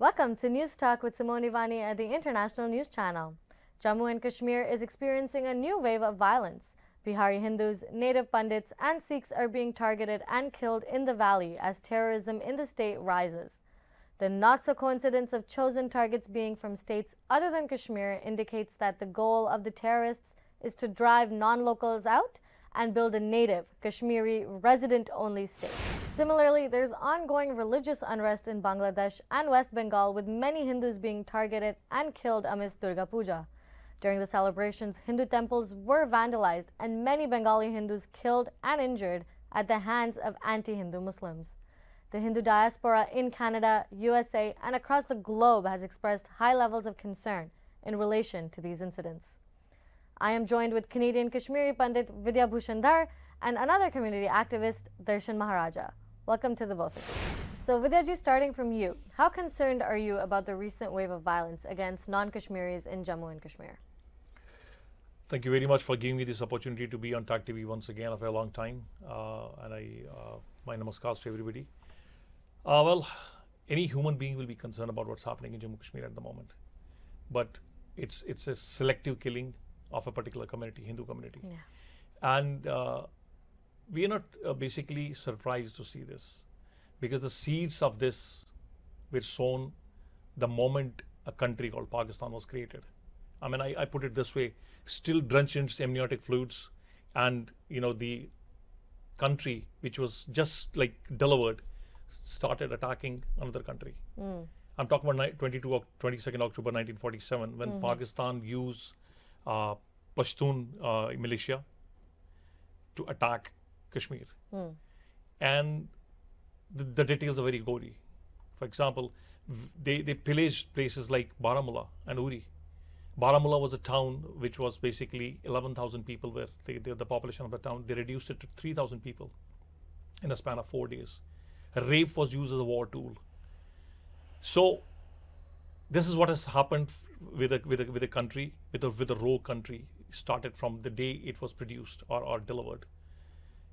Welcome to News Talk with Simone Ivani at the International News Channel. Jammu and Kashmir is experiencing a new wave of violence. Bihari Hindus, native pundits and Sikhs are being targeted and killed in the valley as terrorism in the state rises. The not so coincidence of chosen targets being from states other than Kashmir indicates that the goal of the terrorists is to drive non locals out and build a native Kashmiri resident only state. Similarly, there's ongoing religious unrest in Bangladesh and West Bengal with many Hindus being targeted and killed amidst Durga Puja. During the celebrations, Hindu temples were vandalized and many Bengali Hindus killed and injured at the hands of anti-Hindu Muslims. The Hindu diaspora in Canada, USA and across the globe has expressed high levels of concern in relation to these incidents. I am joined with Canadian Kashmiri Pandit Vidya Bhushandar and another community activist, Darshan Maharaja. Welcome to the both of you. So, Vidyaji, starting from you, how concerned are you about the recent wave of violence against non Kashmiris in Jammu and Kashmir? Thank you very much for giving me this opportunity to be on TAC TV once again after a long time. Uh, and I, uh, my namaskars to everybody. Uh, well, any human being will be concerned about what's happening in Jammu and Kashmir at the moment. But it's, it's a selective killing of a particular community, Hindu community. Yeah. And uh, we are not uh, basically surprised to see this because the seeds of this were sown the moment a country called Pakistan was created. I mean, I, I put it this way still drenched in amniotic fluids, and you know, the country which was just like delivered started attacking another country. Mm. I'm talking about 22, 22nd October 1947 when mm -hmm. Pakistan used uh, Pashtun militia to attack Kashmir. Mm. And the, the, details are very gory. For example, they, they pillaged places like Baramulla and Uri. Baramulla was a town which was basically 11,000 people were they, they, the population of the town. They reduced it to 3,000 people in a span of four days. Rape was used as a war tool. So this is what has happened with a, with a, with a country, with a, with a rogue country, started from the day it was produced or, or delivered,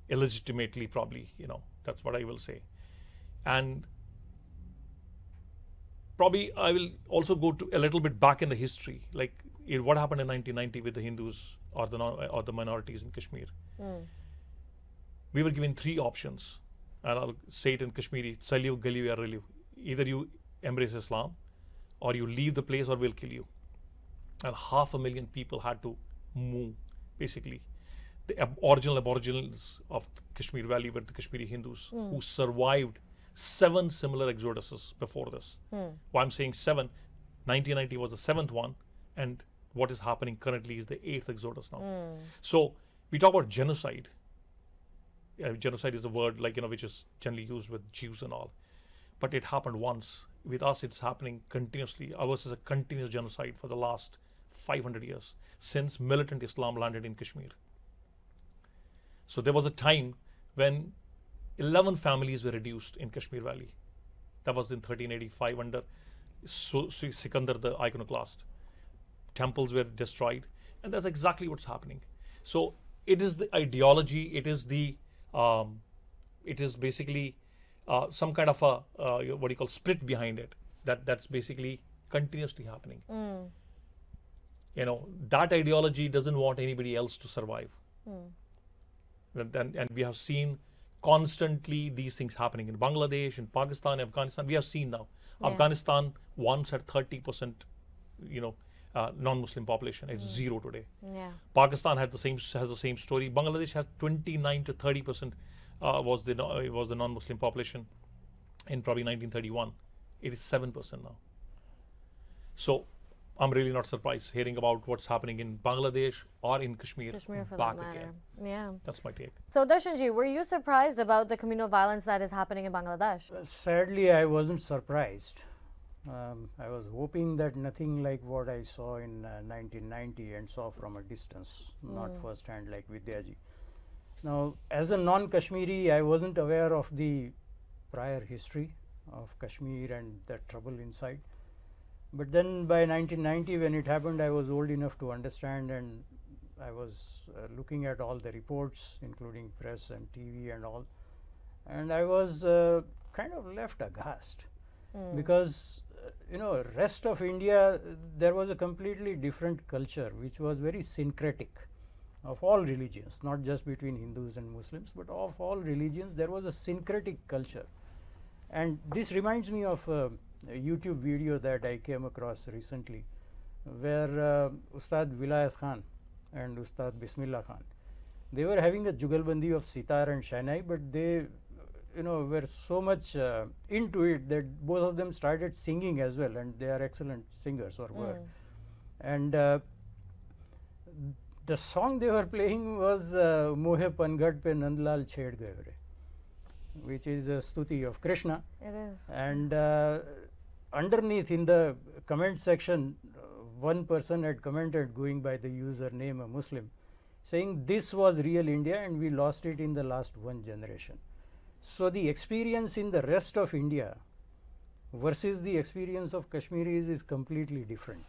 illegitimately probably, you know, that's what I will say. And probably I will also go to a little bit back in the history, like it, what happened in 1990 with the Hindus or the, or the minorities in Kashmir. Mm. We were given three options, and I'll say it in Kashmiri, Either you embrace Islam, or you leave the place or we'll kill you. And half a million people had to move, basically. The ab- original aboriginals of Kashmir Valley were the Kashmiri Hindus mm. who survived seven similar exoduses before this. Mm. Why I'm saying seven, 1990 was the seventh one, and what is happening currently is the eighth exodus now. Mm. So we talk about genocide. Uh, genocide is a word like you know which is generally used with Jews and all, but it happened once with us it's happening continuously ours is a continuous genocide for the last 500 years since militant islam landed in kashmir so there was a time when 11 families were reduced in kashmir valley that was in 1385 under Sikandar the iconoclast. Temples were destroyed, and that's exactly what's happening. So it is the ideology, it is the, um, it is basically uh, some kind of a uh, what do you call split behind it that that's basically continuously happening mm. you know that ideology doesn't want anybody else to survive mm. and, and, and, we have seen constantly these things happening in bangladesh in pakistan afghanistan we have seen now yeah. afghanistan once had 30% you know uh, non-muslim population it's mm. zero today yeah. pakistan has the same has the same story bangladesh has 29 to 30% uh, was the was the non-Muslim population in probably 1931. It is seven percent now. So I'm really not surprised hearing about what's happening in Bangladesh or in Kashmir, Kashmir back again. Yeah. That's my take. So Dashanji, were you surprised about the communal violence that is happening in Bangladesh? Uh, sadly, I wasn't surprised. Um, I was hoping that nothing like what I saw in uh, 1990 and saw from a distance, mm. not firsthand like Vidyaji. Now, as a non-Kashmiri, I wasn't aware of the prior history of Kashmir and the trouble inside. But then by 1990, when it happened, I was old enough to understand and I was uh, looking at all the reports, including press and TV and all. And I was uh, kind of left aghast mm. because, uh, you know, rest of India, there was a completely different culture, which was very syncretic of all religions not just between Hindus and Muslims but of all religions there was a syncretic culture and this reminds me of a YouTube video that I came across recently where uh, Ustad Vilayat Khan and Ustad Bismillah Khan they were having a jugalbandi of sitar and shanai but they you know were so much uh, into it that both of them started singing as well and they are excellent singers or mm. were and uh, the song they were playing was uh, Mohe Pe Nandlal Chhed Gaye which is a stuti of Krishna. It is. And uh, underneath in the comment section, uh, one person had commented going by the username a Muslim, saying this was real India and we lost it in the last one generation. So the experience in the rest of India versus the experience of Kashmiris is completely different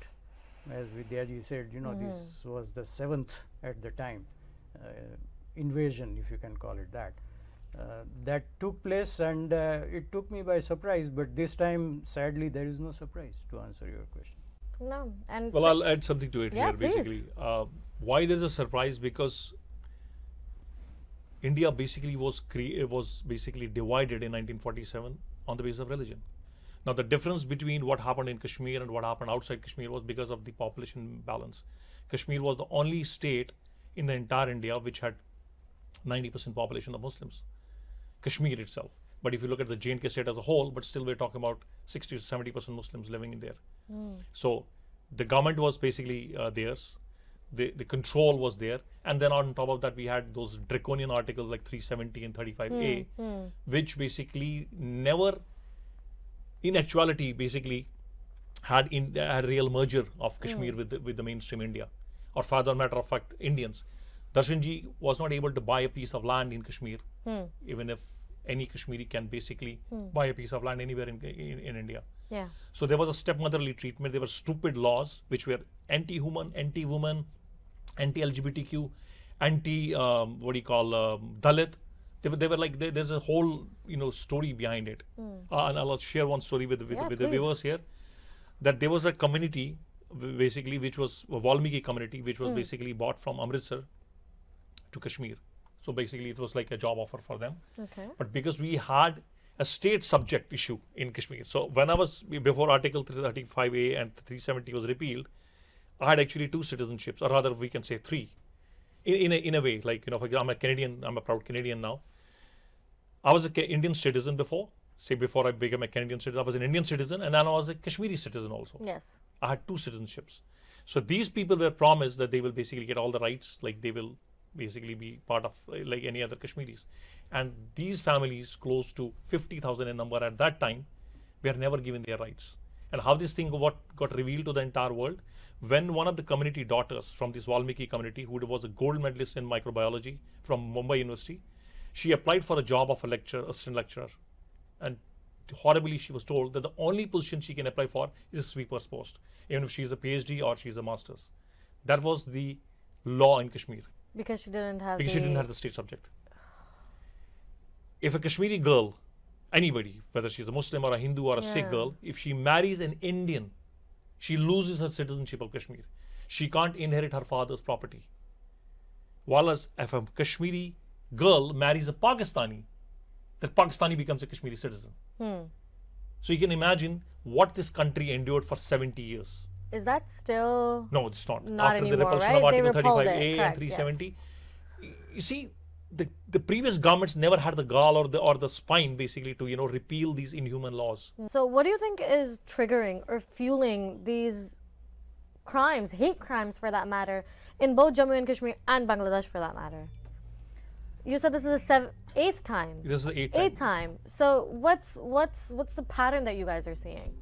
as Vidyaji said, you know, mm this was the seventh at the time uh, invasion, if you can call it that. Uh, that took place and uh, it took me by surprise, but this time, sadly, there is no surprise to answer your question. No, and well, I'll add something to it yeah, here. Basically, why there's a surprise because India basically was was basically divided in 1947 on the basis of religion. Now, the difference between what happened in Kashmir and what happened outside Kashmir was because of the population balance. Kashmir was the only state in the entire India which had 90% population of Muslims, Kashmir itself. But if you look at the J&K state as a whole, but still we're talking about 60 to 70% Muslims living in there. Mm. So the government was basically uh, theirs. The, the control was there. And then on top of that, we had those draconian articles like 370 and 35A, mm. Mm. which basically never – in actuality basically had in a real merger of Kashmir mm. with the, with the mainstream India, or for matter of fact, Indians. Darshanji was not able to buy a piece of land in Kashmir, mm. even if any Kashmiri can basically mm. buy a piece of land anywhere in, in, in India. Yeah. So there was a stepmotherly treatment. There were stupid laws which were anti-human, anti-woman, anti-LGBTQ, anti um, what do you call um, Dalit, they were, they were like they, there's a whole you know story behind it mm. uh, and i'll share one story with with, yeah, with the viewers here that there was a community basically which was a valmiki community which was mm. basically bought from amritsar to kashmir so basically it was like a job offer for them okay. but because we had a state subject issue in kashmir so when i was before article 335a and 370 was repealed i had actually two citizenships or rather we can say three in, in, a, in a way like you know for example i'm a canadian i'm a proud canadian now I was an Indian citizen before. Say before I became a Canadian citizen, I was an Indian citizen, and then I was a Kashmiri citizen also. Yes. I had two citizenships. So these people were promised that they will basically get all the rights, like they will basically be part of like any other Kashmiris. And these families, close to 50,000 in number at that time, were never given their rights. And how this thing what got revealed to the entire world when one of the community daughters from this Valmiki community, who was a gold medalist in microbiology from Mumbai University, she applied for a job of a lecturer, assistant lecturer, and horribly she was told that the only position she can apply for is a sweeper's post, even if she is a PhD or she is a master's. That was the law in Kashmir. Because she didn't have. Because the... she didn't have the state subject. If a Kashmiri girl, anybody, whether she's a Muslim or a Hindu or a yeah. Sikh girl, if she marries an Indian, she loses her citizenship of Kashmir. She can't inherit her father's property. as if a Kashmiri girl marries a Pakistani, that Pakistani becomes a Kashmiri citizen. Hmm. So you can imagine what this country endured for 70 years. Is that still? No, it's not. not After anymore, the repulsion right? of Article 35A and 370, yes. you see, the, the previous governments never had the gall or the or the spine basically to you know repeal these inhuman laws. Hmm. So what do you think is triggering or fueling these crimes, hate crimes for that matter, in both Jammu and Kashmir and Bangladesh for that matter? You said this is the seventh, eighth time. This is the eighth, eighth time. time. So what's what's what's the pattern that you guys are seeing?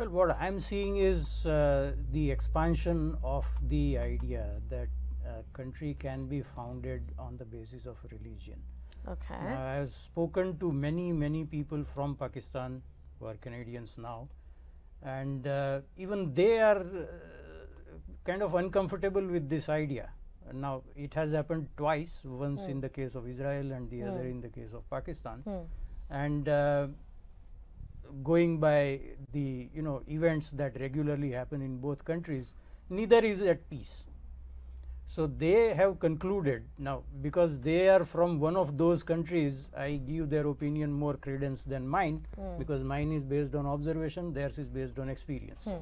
Well, what I'm seeing is uh, the expansion of the idea that a uh, country can be founded on the basis of religion. Okay. Now, I've spoken to many many people from Pakistan who are Canadians now, and uh, even they are uh, kind of uncomfortable with this idea now, it has happened twice, once mm. in hmm. the case of Israel and the mm. other in the case of Pakistan. Mm. And uh, going by the you know events that regularly happen in both countries, neither is at peace. So they have concluded now because they are from one of those countries. I give their opinion more credence than mine hmm. because mine is based on observation, theirs is based on experience. Hmm.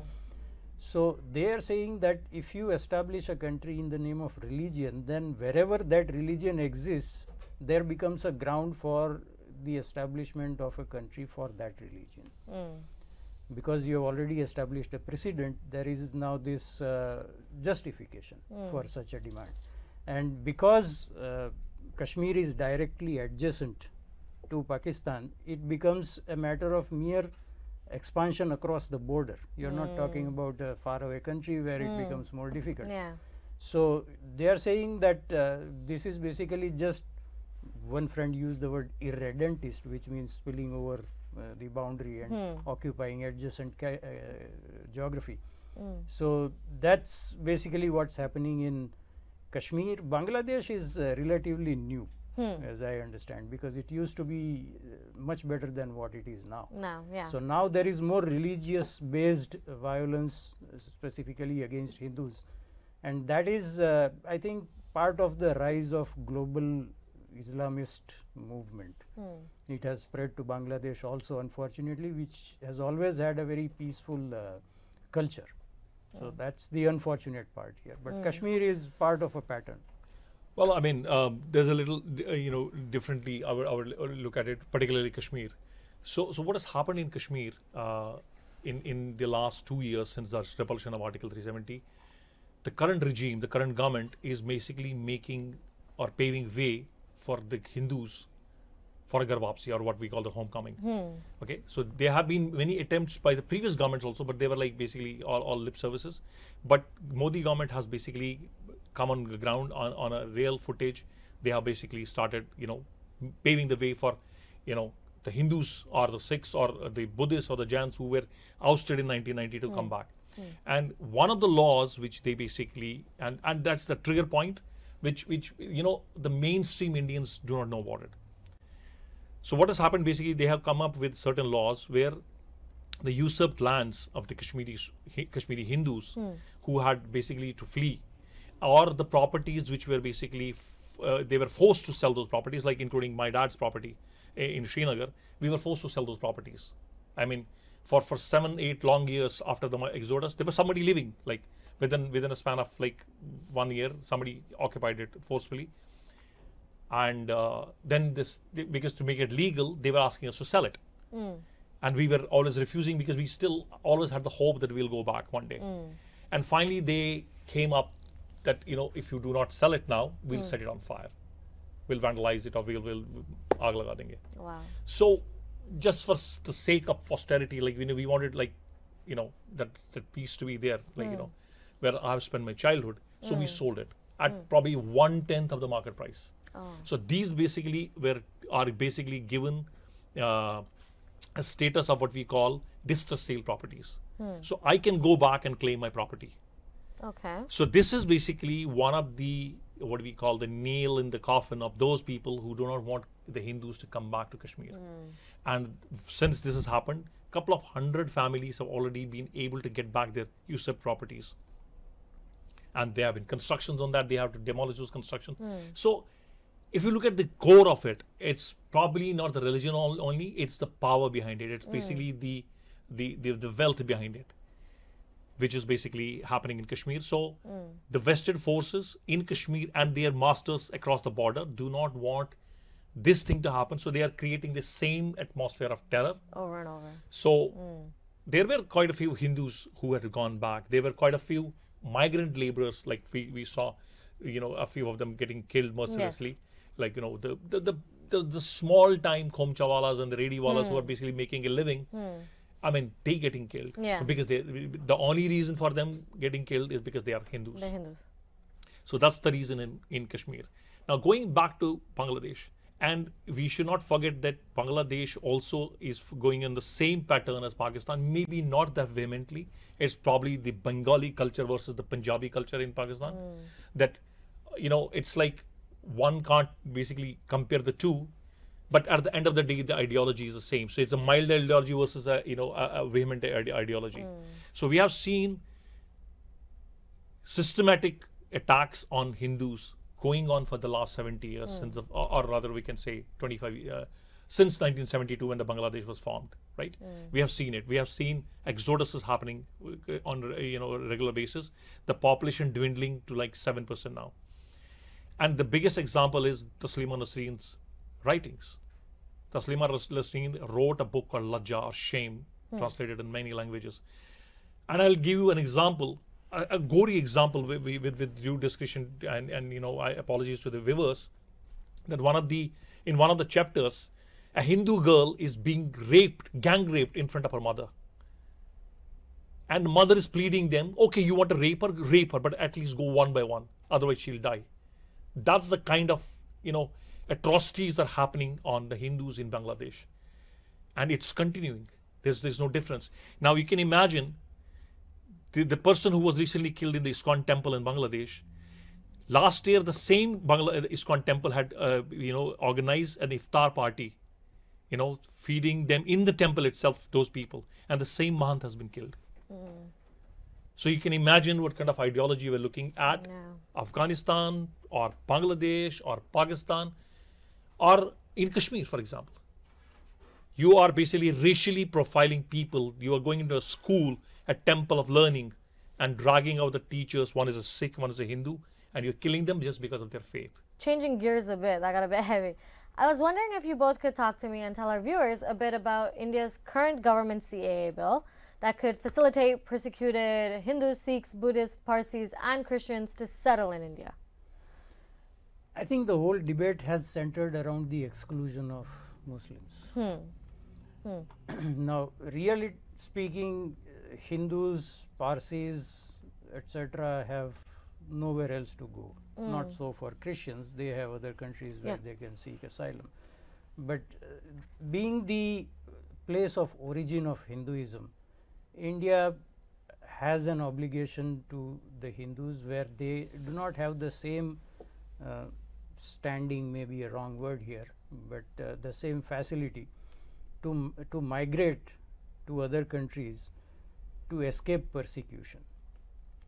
So, they are saying that if you establish a country in the name of religion, then wherever that religion exists, there becomes a ground for the establishment of a country for that religion. Mm. Because you have already established a precedent, there is now this uh, justification mm. for such a demand. And because uh, Kashmir is directly adjacent to Pakistan, it becomes a matter of mere expansion across the border. You're mm. not hmm. talking about a faraway country where mm. it hmm. becomes more difficult. Yeah. So they are saying that uh, this is basically just one friend used the word irredentist, which means spilling over uh, the boundary and hmm. occupying adjacent uh, geography. Mm. So that's basically what's happening in Kashmir. Bangladesh is uh, relatively new hmm. as I understand, because it used to be uh, much better than what it is now. Now, yeah. So now there is more religious based violence, uh, specifically against Hindus. And that is, uh, I think, part of the rise of global Islamist movement. Hmm. It has spread to Bangladesh also, unfortunately, which has always had a very peaceful uh, culture. So hmm. that's the unfortunate part here. But mm. Kashmir is part of a pattern. Well, I mean, um, there's a little, uh, you know, differently I would look at it, particularly Kashmir. So, so what has happened in Kashmir uh, in, in the last two years since the repulsion of Article 370? The current regime, the current government is basically making or paving way for the Hindus for Garvapsi or what we call the homecoming. Hmm. Okay, so there have been many attempts by the previous governments also, but they were like basically all, all lip services. But Modi government has basically Come on the ground on, on a real footage. They have basically started, you know, paving the way for, you know, the Hindus or the Sikhs or the Buddhists or the Jains who were ousted in 1990 to mm. come hmm. back. Mm. And one of the laws which they basically and and that's the trigger point, which which you know the mainstream Indians do not know about it. So what has happened basically they have come up with certain laws where the usurped lands of the Kashmiri Kashmiri Hindus mm. who had basically to flee or the properties which were basically uh, they were forced to sell those properties, like including my dad's property eh, in Srinagar. We were forced to sell those properties. I mean, for for seven, eight long years after the exodus, there was somebody living. Like within within a span of like one year, somebody occupied it forcefully. And uh, then this because to make it legal, they were asking us to sell it. Mm. And we were always refusing because we still always had the hope that we'll go back one day. Mm. And finally, they came up that you know if you do not sell it now, we'll hmm. set it on fire, we'll vandalize it or we'll we'll aag laga denge. Wow. So just for the sake of austerity, like you know, we wanted like you know that that piece to be there, like you hmm. know, where I've spent my childhood. So we hmm. sold it at probably one tenth of the market price. Oh. So these basically were are basically given uh, a status of what we call distress sale properties. So I can go back and claim my property. Okay. So this is basically one of the what we call the nail in the coffin of those people who do not want the Hindus to come back to Kashmir. Mm. And since this has happened, a couple of hundred families have already been able to get back their usurped properties. And there have been constructions on that. They have to demolish those constructions. Mm. So if you look at the core of it, it's probably not the religion only, it's the power behind it. It's mm. basically the, the, the, the wealth behind it which is basically happening in Kashmir. So mm. the Western forces in Kashmir and their masters across the border do not want this thing to happen. So they are creating the same atmosphere of terror over and over. So mm. there were quite a few Hindus who had gone back. There were quite a few migrant laborers, like we, we saw, you know, a few of them getting killed mercilessly. Yes. Like, you know, the, the, the, the, the small time Komchawalas and the Rediwalas mm. who are basically making a living. Mm I mean, they getting killed. Yeah. So because they, the only reason for them getting killed is because they are Hindus. The Hindus. So that's the reason in, in Kashmir. Now going back to Bangladesh, and we should not forget that Bangladesh also is going in the same pattern as Pakistan, maybe not that vehemently. It's probably the Bengali culture versus the Punjabi culture in Pakistan. Mm. That, you know, it's like one can't basically compare the two but at the end of the day, the ideology is the same. So it's a mild ideology versus a you know a, a vehement ideology. Mm. So we have seen systematic attacks on Hindus going on for the last 70 years mm. since, the, or, rather, we can say 25 uh, since 1972 when the Bangladesh was formed. Right? Mm. We have seen it. We have seen exoduses happening uh, on uh, you know regular basis. The population dwindling to like seven percent now. And the biggest example is the Tasleema Nasreen's writings. Taslima Rushdie wrote a book called Lajja or Shame, hmm. translated in many languages. And I'll give you an example, a, a gory example with, with, with due discretion and, and you know, I, apologies to the viewers, that one of the, in one of the chapters, a Hindu girl is being raped, gang raped in front of her mother. And mother is pleading them, okay, you want to rape her, rape her, but at least go one by one. Otherwise she'll die. That's the kind of, you know, atrocities that are happening on the Hindus in Bangladesh. And it's continuing. There's, there's no difference. Now you can imagine the, the person who was recently killed in the ISKCON temple in Bangladesh. Last year, the same Bangla, uh, ISKCON temple had, uh, you know, organized an iftar party, you know, feeding them in the temple itself, those people. And the same man has been killed. Mm. So you can imagine what kind of ideology we're looking at. No. Afghanistan or Bangladesh or Pakistan or in Kashmir, for example. You are basically racially profiling people. You are going into a school, a temple of learning, and dragging out the teachers. One is a Sikh, one is a Hindu, and you're killing them just because of their faith. Changing gears a bit, that got a bit heavy. I was wondering if you both could talk to me and tell our viewers a bit about India's current government CAA bill that could facilitate persecuted Hindus, Sikhs, Buddhists, Parsis, and Christians to settle in India. I think the whole debate has centered around the exclusion of Muslims. Hmm. Hmm. now, really speaking, uh, Hindus, Parsis, etc., have nowhere else to go. Mm. Not so for Christians, they have other countries where yeah. they can seek asylum. But uh, being the place of origin of Hinduism, India has an obligation to the Hindus where they do not have the same uh, standing may be a wrong word here, but uh, the same facility to, to migrate to other countries to escape persecution.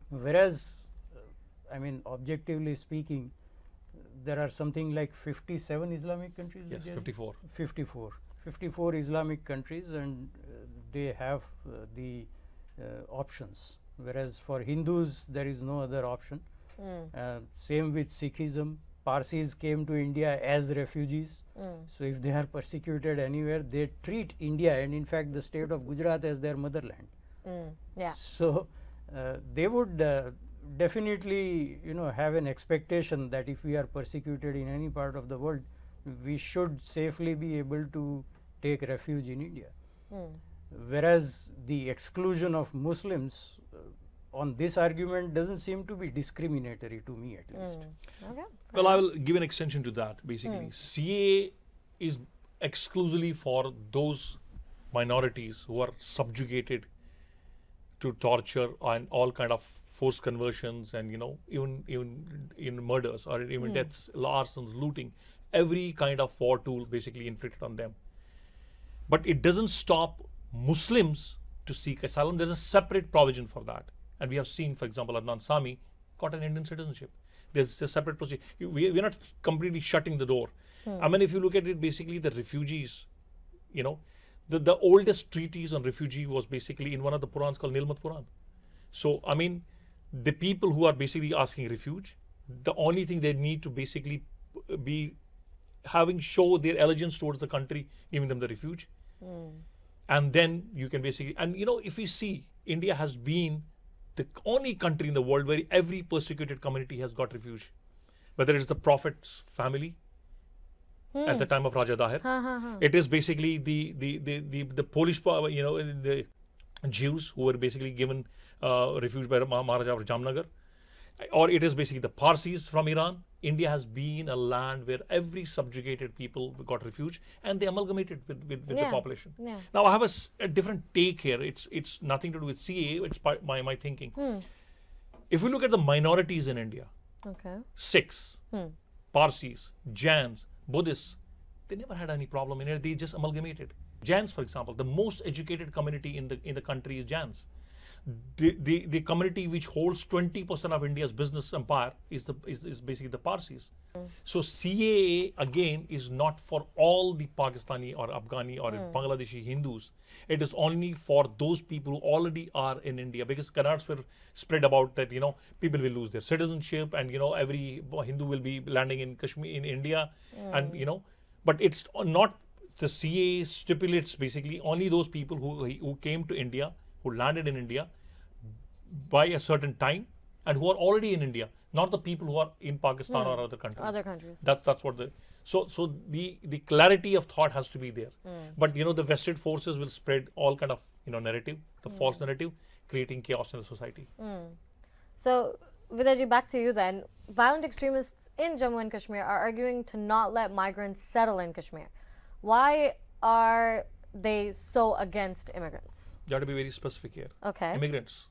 Whereas, uh, I mean objectively speaking, there are something like 57 Islamic countries. Yes, 54. 54. 54 Islamic countries and uh, they have uh, the uh, options. Whereas for Hindus, there is no other option. Mm. same with Sikhism, Parsis came to India as refugees. Mm. So if they are persecuted anywhere, they treat India and in fact the state of Gujarat as their motherland. Mm. Yeah. So uh, they would uh, definitely, you know, have an expectation that if we are persecuted in any part of the world, we should safely be able to take refuge in India. Mm. Whereas the exclusion of Muslims on this argument doesn't seem to be discriminatory to me at least. Mm. Okay. Well, I will give an extension to that basically. Mm. CA is exclusively for those minorities who are subjugated to torture and all kind of forced conversions and you know even even in murders or even mm. deaths, looting, every kind of war tool basically inflicted on them. But it doesn't stop Muslims to seek asylum. There's a separate provision for that. And we have seen, for example, Adnan Sami got an Indian citizenship. There's a separate procedure. We, we're not completely shutting the door. Hmm. I mean, if you look at it, basically the refugees, you know, the, the oldest treaties on refugee was basically in one of the Purans called Nilmat Puran. So, I mean, the people who are basically asking refuge, the only thing they need to basically be having show their allegiance towards the country, giving them the refuge. Mm. And then you can basically, and you know, if we see, India has been the only country in the world where every persecuted community has got refuge, whether it's the prophet's family hmm. at the hmm. time of Raja Dahir. Ha, ha, ha. It is basically the, the, the, the, the Polish, uh, you know, the Jews who were basically given uh, refuge by Maharaja of Jamnagar. Or it is basically the Parsis from Iran India has been a land where every subjugated people got refuge and they amalgamated with, with, with yeah. the population. Yeah. Now, I have a, a, different take here. It's it's nothing to do with CA, it's my, my thinking. Hmm. If we look at the minorities in India, okay. Sikhs, hmm. Parsis, Jains, Buddhists, they never had any problem in it. They just amalgamated. Jains, for example, the most educated community in the in the country is Jains the, the, community which holds 20% of India's business empire is, the, is, is basically the Parsis. Mm. So CAA again is not for all the Pakistani or Afghani or mm. Bangladeshi Hindus. It is only for those people who already are in India because canards were spread about that, you know, people will lose their citizenship and, you know, every Hindu will be landing in Kashmir, in India mm. and, you know, but it's not, the CAA stipulates basically only those people who, who came to India who landed in India by a certain time and who are already in India, not the people who are in Pakistan mm. or hmm. other countries. Other countries. That's that's what the so so the the clarity of thought has to be there. Mm. But you know the vested forces will spread all kind of you know narrative, the mm. false narrative, creating chaos in the society. Hmm. So Vidaji, back to you then. Violent extremists in Jammu and Kashmir are arguing to not let migrants settle in Kashmir. Why are they so against immigrants? You have to be very specific here. Okay. Immigrants.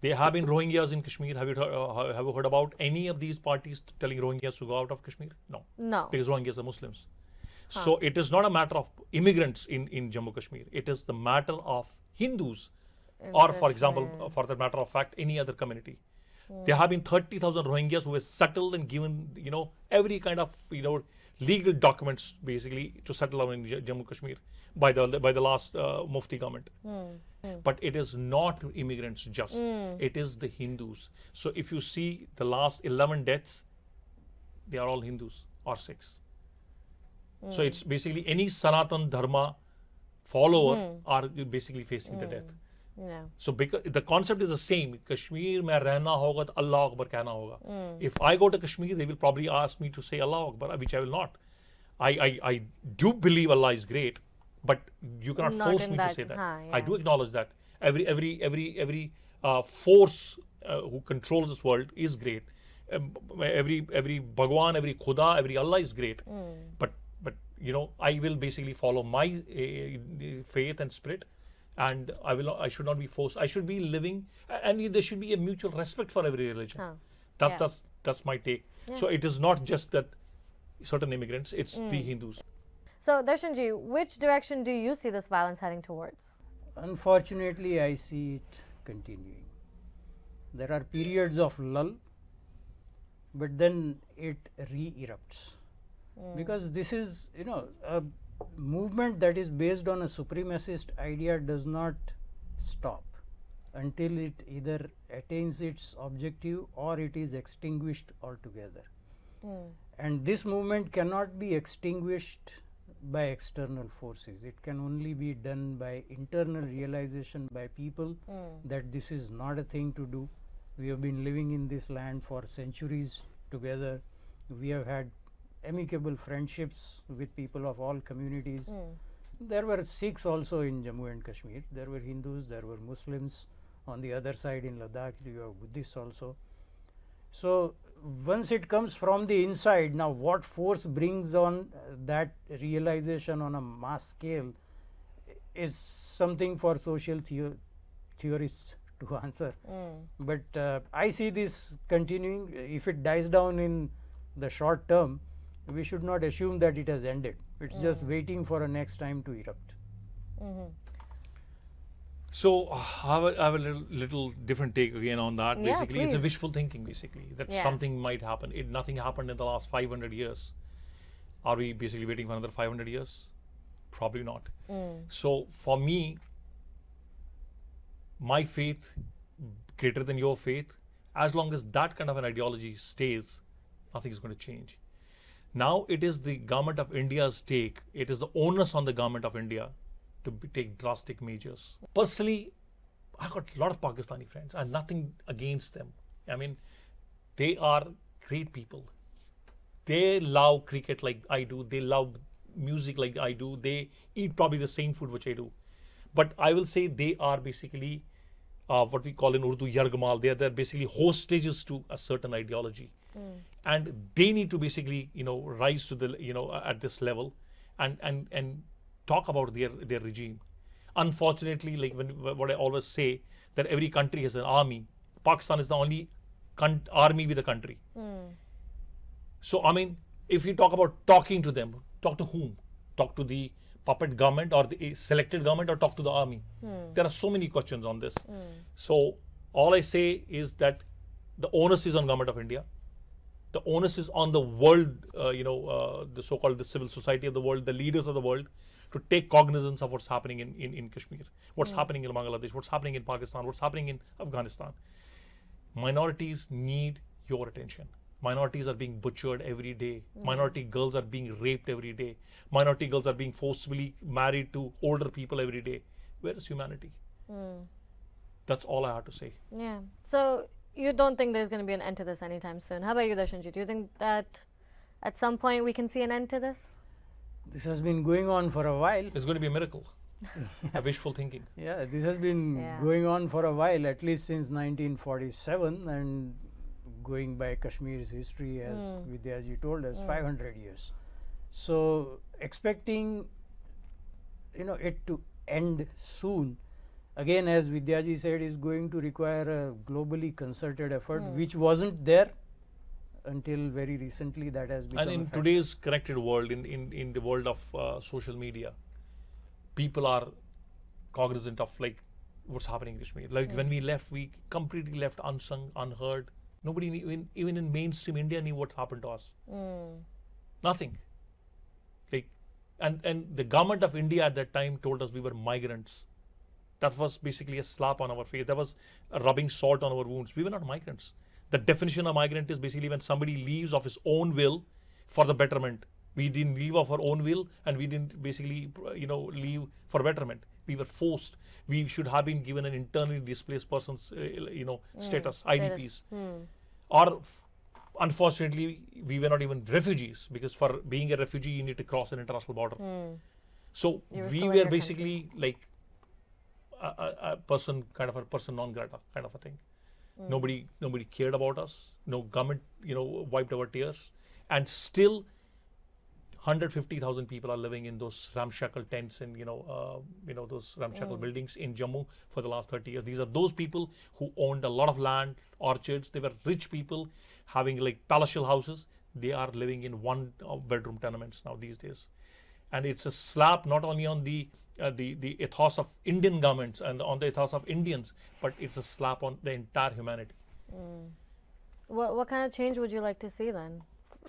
They have been Rohingyas in Kashmir. Have you uh, have you heard about any of these parties telling Rohingyas to go out of Kashmir? No. No. Because Rohingyas are Muslims. Huh. So it is not a matter of immigrants in, in Jammu Kashmir. It is the matter of Hindus or for example, for that matter of fact, any other community. Mm. There have been 30,000 Rohingyas who were settled and given, you know, every kind of, you know, legal documents basically to settle down in J Jammu Kashmir by the by the last uh, Mufti government. Mm, mm. But it is not immigrants just. Mm. It is the Hindus. So if you see the last 11 deaths, they are all Hindus or Sikhs. Hmm. So it's basically any Sanatan Dharma follower hmm. are basically facing the hmm. death. So because the concept is the same. Kashmir mein rehna hoga to Allah Akbar hmm. If I go to Kashmir, they will probably ask me to say Allah Akbar, which I will not. I, I, I do believe Allah is great, but you cannot force me to say that. I do acknowledge that. Every every every every uh, force uh, who controls this world is great. Um, every every Bhagwan, every Khuda, every Allah is great. Hmm. But but you know, I will basically follow my eh, eh, faith and spirit and I will not, I should not be forced. I should be living, and there should be a mutual respect for every religion. Huh. That, yeah. That's that's my take. Yeah. So it is not just that certain immigrants; it's mm. the Hindus. So Darshanji, which direction do you see this violence heading towards? Unfortunately, I see it continuing. There are periods of lull, but then it re-erupts mm. because this is you know movement that is based on a supremacist idea does not stop until it either attains its objective or it is extinguished altogether. Mm. And this movement cannot be extinguished by external forces. It can only be done by internal realization by people mm. that this is not a thing to do. We have been living in this land for centuries together. We have had amicable friendships with people of all communities. Mm. There were Sikhs also in Jammu and Kashmir. There were Hindus, there were Muslims. On the other side in Ladakh, you have Buddhists also. So once it comes from the inside, now what force brings on uh, that realization on a mass scale is something for social theo theorists to answer. Mm. But uh, I see this continuing. If it dies down in the short term, we should not assume that it has ended. It's mm. just waiting for a next time to erupt. Mm -hmm. So I have have a little, little, different take again on that. basically, it's a wishful thinking. Basically, that yeah. something might happen. It nothing happened in the last 500 years. Are we basically waiting for another 500 years? Probably not. Mm. So for me, my faith greater than your faith. As long as that kind of an ideology stays, nothing is going to change. Now it is the government of India's take. It is the onus on the government of India to be, take drastic measures. Personally, I've got a lot of Pakistani friends and nothing against them. I mean, they are great people. They love cricket like I do. They love music like I do. They eat probably the same food which I do. But I will say they are basically uh, what we call in Urdu yargmal. They're, they're basically hostages to a certain ideology. Mm. And they need to basically, you know, rise to the, you know, at this level and, and, and talk about their, their regime. Unfortunately, like when, what I always say, that every country has an army. Pakistan is the only army with a country. Mm. So, I mean, if you talk about talking to them, talk to whom? Talk to the puppet government or the selected government or talk to the army? Mm. There are so many questions on this. Mm. So all I say is that the onus is on government of India. The onus is on the world, uh, you know, uh, the so-called the civil society of the world, the leaders of the world, to take cognizance of what's happening in, in, in Kashmir, what's mm. happening in Bangladesh, what's happening in Pakistan, what's happening in Afghanistan. Minorities need your attention minorities are being butchered every day. Mm. Minority girls are being raped every day. Minority girls are being forcibly married to older people every day. Where is humanity? Mm. That's all I have to say. Yeah. So you don't think there's going to be an end to this anytime soon? How about you, Dashanji? Do you think that at some point we can see an end to this? This has been going on for a while. It's going to be a miracle. a wishful thinking. Yeah, this has been yeah. going on for a while, at least since 1947, and going by Kashmir's history, as mm. Vidyaji told us, mm. 500 years. So expecting, you know, it to end soon, again, as Vidyaji said, is going to require a globally concerted effort, mm. which wasn't there until very recently. That has been. And in today's connected world, in, in, in the world of uh, social media, people are cognizant of like what's happening in Kashmir. Like mm. when hmm. we left, we completely left unsung, unheard, Nobody even even in mainstream India knew what happened to us. Mm. Nothing. Like, and and the government of India at that time told us we were migrants. That was basically a slap on our face. That was rubbing salt on our wounds. We were not migrants. The definition of migrant is basically when somebody leaves of his own will for the betterment we didn't leave of our own will and we didn't basically, you know, leave for betterment. We were forced. We should have been given an internally displaced persons, uh, you know, mm. status, IDPs. Mm. Or unfortunately, we were not even refugees because for being a refugee, you need to cross an international border. Mm. So we were basically country. like a, a, a, person, kind of a person non grata kind of a thing. Mm. Nobody, nobody cared about us. No government, you know, wiped our tears, and still 150,000 people are living in those ramshackle tents and you know uh, you know those ramshackle mm. buildings in Jammu for the last 30 years. These are those people who owned a lot of land, orchards. They were rich people having like palatial houses. They are living in one uh, bedroom tenements now these days, and it's a slap not only on the uh, the the ethos of Indian governments and on the ethos of Indians, but it's a slap on the entire humanity. Mm. What what kind of change would you like to see then?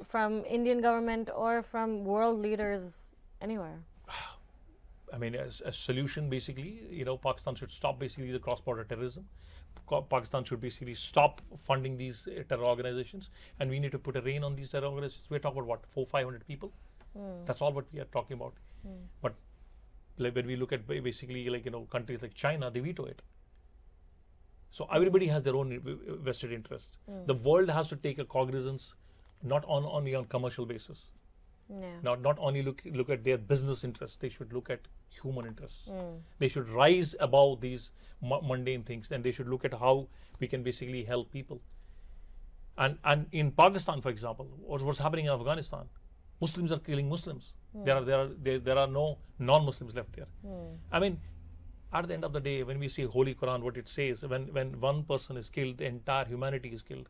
from Indian government or from world leaders anywhere? I mean, as a solution, basically, you know, Pakistan should stop basically the cross-border terrorism. Pakistan should basically stop funding these uh, terror organizations, and we need to put a rein on these terror organizations. We're talking about what four, five hundred people. Mm. That's all what we are talking about. Mm. But like, when we look at basically like you know countries like China, they veto it. So everybody has their own uh, uh, vested interest. Mm. The world has to take a cognizance not on only on commercial basis. Yeah. Not not only look look at their business interests. They should look at human interests. Mm. They should rise above these mundane things, and they should look at how we can basically help people. And and in Pakistan, for example, what, what's happening in Afghanistan? Muslims are killing Muslims. Mm. There are there are there, there are no non-Muslims left there. Mm. I mean, at the end of the day, when we see Holy Quran, what it says, when when one person is killed, the entire humanity is killed.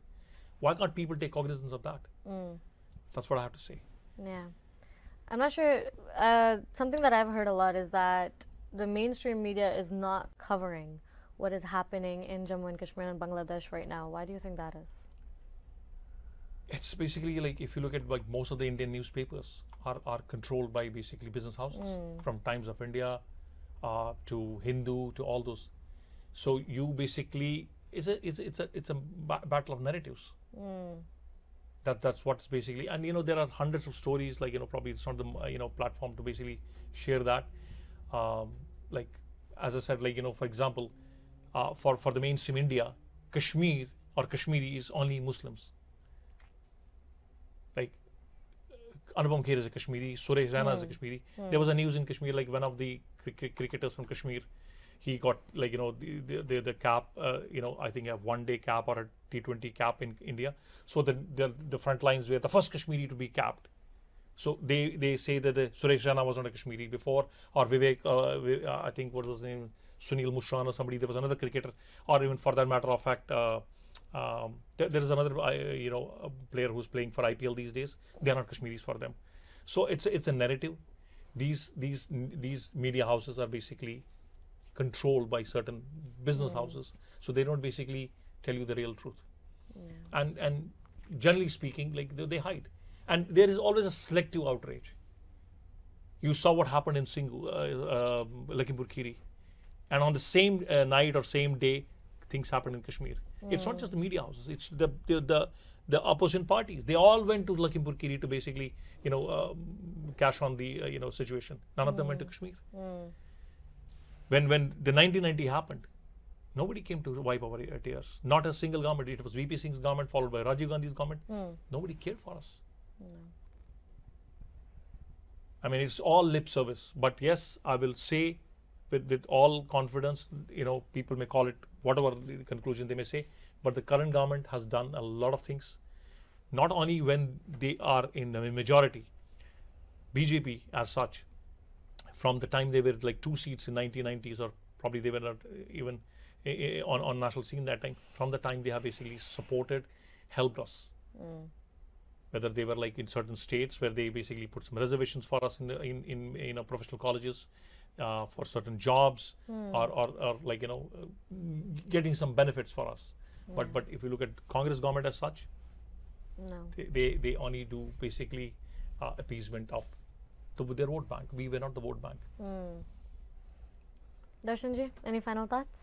Why can't people take cognizance of that? Mm. That's what I have to say. Yeah. I'm not sure. Uh, something that I've heard a lot is that the mainstream media is not covering what is happening in Jammu and Kashmir and Bangladesh right now. Why do you think that is? It's basically like if you look at like most of the Indian newspapers are, are controlled by basically business houses mm. from Times of India uh, to Hindu to all those. So you basically it's a it's, it's a it's a ba battle of narratives. Mm. That that's what's basically, and you know there are hundreds of stories. Like you know, probably it's not the you know platform to basically share that. Um, like as I said, like you know, for example, uh, for for the mainstream India, Kashmir or Kashmiri is only Muslims. Like Anupam Kher is a Kashmiri, Suresh Rana mm. is a hmm. Kashmiri. Mm. There was a news in Kashmir, like one of the cr cr cricketers from Kashmir he got like you know the the, the cap uh, you know I think a one day cap or a T20 cap in India. So the the, the front lines were the first Kashmiri to be capped. So they they say that the uh, Suresh Rana was not a Kashmiri before or Vivek uh, uh I think what was his name Sunil Mushan or somebody there was another cricketer or even for that matter of fact. Uh, um, there, there is another uh, you know player who's playing for IPL these days. They are not Kashmiris for them, so it's it's a narrative. These these these media houses are basically controlled by certain business houses. So they don't basically tell you the real truth. Yeah. And and generally speaking, like they, they, hide. And there is always a selective outrage. You saw what happened in Singh, uh, uh, Lakhimpur And on the same uh, night or same day, things happened in Kashmir. Mm. It's not hmm. just the media houses, it's the, the, the, the opposition parties. They all went to Lakhimpur Kiri to basically, you know, uh, cash on the, uh, you know, situation. None mm. of them went to hmm. Kashmir. Mm. When, when the 1990 happened, nobody came to wipe our tears. Not a single government. It was VP Singh's government followed by Rajiv Gandhi's government. Mm. Nobody cared for us. No. I mean, it's all lip service. But yes, I will say with, with all confidence, you know, people may call it whatever the conclusion they may say, but the current government has done a lot of things, not only when they are in a majority, BJP as such from the time they were like two seats in 1990s or probably they were not uh, even eh, eh, eh, on, on national scene that time from the time they have basically supported helped us mm. whether they were like in certain states where they basically put some reservations for us in the, in, in you uh, know professional colleges uh, for certain jobs mm. or, or, or like you know uh, getting some benefits for us yeah. Mm. but but if you look at congress government as such no. they, they, they only do basically uh, appeasement of the, their vote bank. We were not the vote bank. Mm. Darshanji, any final thoughts?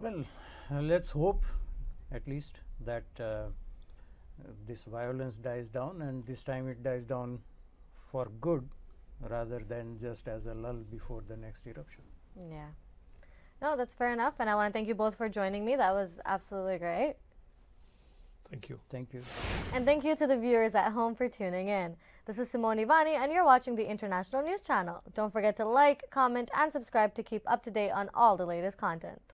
Well, let's hope at least that uh, this violence dies down and this time it dies down for good rather than just as a lull before the next eruption. Yeah. No, that's fair enough. And I want to thank you both for joining me. That was absolutely great. Thank you. Thank you. And thank you to the viewers at home for tuning in. This is Simone Ivani, and you're watching the International News Channel. Don't forget to like, comment, and subscribe to keep up to date on all the latest content.